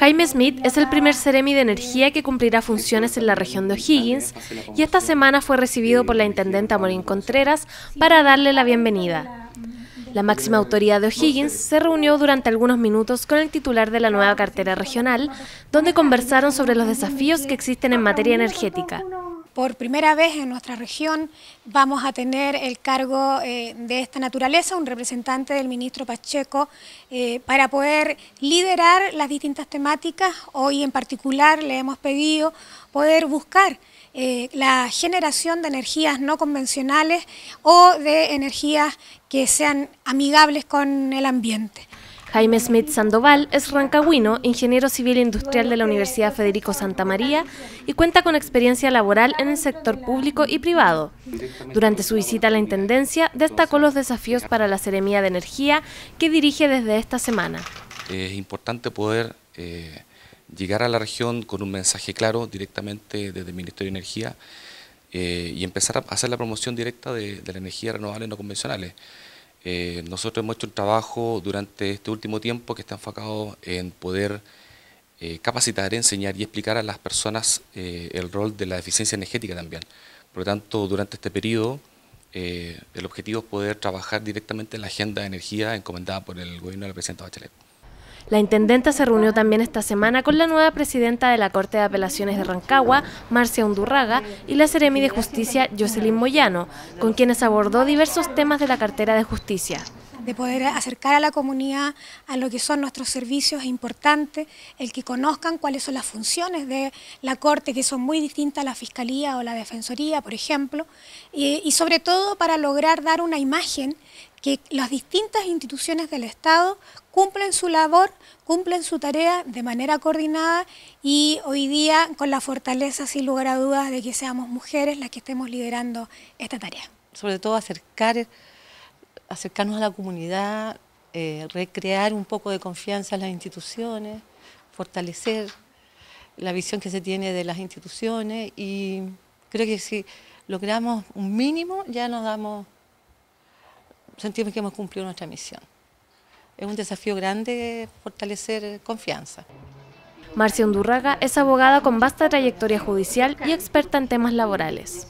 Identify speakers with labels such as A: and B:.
A: Jaime Smith es el primer Ceremi de Energía que cumplirá funciones en la región de O'Higgins y esta semana fue recibido por la intendenta Morín Contreras para darle la bienvenida. La máxima autoridad de O'Higgins se reunió durante algunos minutos con el titular de la nueva cartera regional, donde conversaron sobre los desafíos que existen en materia energética
B: por primera vez en nuestra región vamos a tener el cargo eh, de esta naturaleza, un representante del ministro Pacheco, eh, para poder liderar las distintas temáticas. Hoy en particular le hemos pedido poder buscar eh, la generación de energías no convencionales o de energías que sean
A: amigables con el ambiente. Jaime Smith Sandoval es rancagüino, ingeniero civil industrial de la Universidad Federico Santa María y cuenta con experiencia laboral en el sector público y privado. Durante su visita a la Intendencia destacó los desafíos para la Seremía de Energía que dirige desde esta semana.
C: Es importante poder eh, llegar a la región con un mensaje claro directamente desde el Ministerio de Energía eh, y empezar a hacer la promoción directa de, de energía renovable renovables no convencionales. Eh, nosotros hemos hecho un trabajo durante este último tiempo que está enfocado en poder eh, capacitar, enseñar y explicar a las personas eh, el rol de la eficiencia energética también. Por lo tanto, durante este periodo, el objetivo es poder trabajar directamente en la agenda de energía encomendada por el gobierno de la presidenta Bachelet.
A: La intendenta se reunió también esta semana con la nueva presidenta de la Corte de Apelaciones de Rancagua, Marcia Undurraga, y la Seremi de Justicia, Jocelyn Moyano, con quienes abordó diversos temas de la cartera de justicia
B: de poder acercar a la comunidad a lo que son nuestros servicios es importante, el que conozcan cuáles son las funciones de la Corte, que son muy distintas a la Fiscalía o la Defensoría, por ejemplo, y, y sobre todo para lograr dar una imagen que las distintas instituciones del Estado cumplen su labor, cumplen su tarea de manera coordinada y hoy día con la fortaleza, sin lugar a dudas, de que seamos mujeres las que estemos liderando esta tarea.
D: Sobre todo acercar, acercarnos a la comunidad, eh, recrear un poco de confianza en las instituciones, fortalecer la visión que se tiene de las instituciones y creo que si logramos un mínimo ya nos damos sentimos que hemos cumplido nuestra misión. Es un desafío grande fortalecer confianza.
A: Marcia Undurraga es abogada con vasta trayectoria judicial y experta en temas laborales.